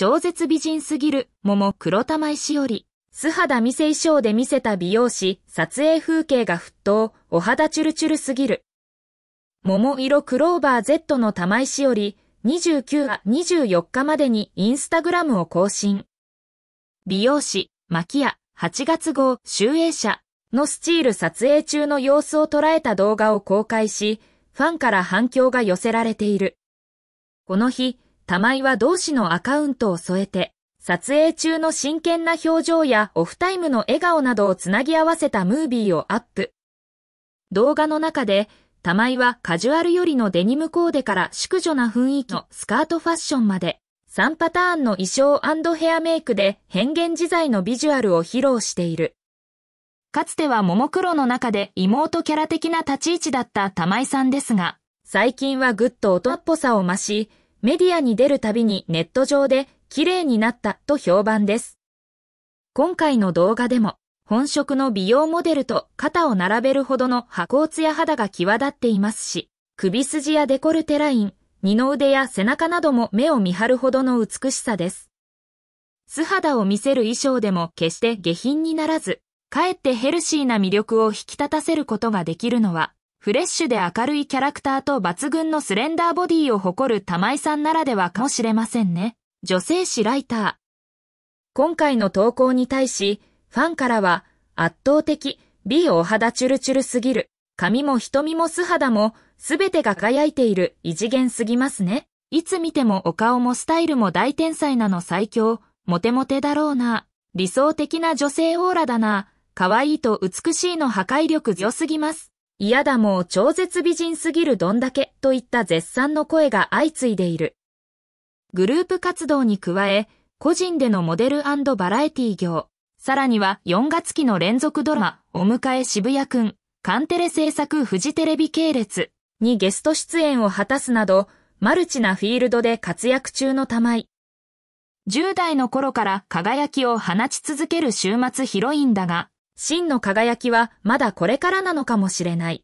超絶美人すぎる、桃黒玉石より、素肌見せ衣装で見せた美容師、撮影風景が沸騰、お肌チュルチュルすぎる。桃色クローバー Z の玉石より、29は24日までにインスタグラムを更新。美容師、キ屋、8月号、集英社のスチール撮影中の様子を捉えた動画を公開し、ファンから反響が寄せられている。この日、玉井は同志のアカウントを添えて、撮影中の真剣な表情やオフタイムの笑顔などをつなぎ合わせたムービーをアップ。動画の中で、玉井はカジュアルよりのデニムコーデから淑女な雰囲気のスカートファッションまで、3パターンの衣装ヘアメイクで変幻自在のビジュアルを披露している。かつてはももクロの中で妹キャラ的な立ち位置だった玉井さんですが、最近はぐっと音っぽさを増し、メディアに出るたびにネット上で綺麗になったと評判です。今回の動画でも本職の美容モデルと肩を並べるほどの箱骨や肌が際立っていますし、首筋やデコルテライン、二の腕や背中なども目を見張るほどの美しさです。素肌を見せる衣装でも決して下品にならず、かえってヘルシーな魅力を引き立たせることができるのはフレッシュで明るいキャラクターと抜群のスレンダーボディを誇る玉井さんならではかもしれませんね。女性誌ライター。今回の投稿に対し、ファンからは、圧倒的、美お肌チュルチュルすぎる。髪も瞳も素肌も、すべてが輝いている、異次元すぎますね。いつ見てもお顔もスタイルも大天才なの最強、モテモテだろうな。理想的な女性オーラだな。可愛いと美しいの破壊力強すぎます。嫌だもう超絶美人すぎるどんだけといった絶賛の声が相次いでいる。グループ活動に加え、個人でのモデルバラエティ業、さらには4月期の連続ドラマ、お迎え渋谷くん、カンテレ制作フジテレビ系列にゲスト出演を果たすなど、マルチなフィールドで活躍中の玉井。10代の頃から輝きを放ち続ける週末ヒロインだが、真の輝きはまだこれからなのかもしれない。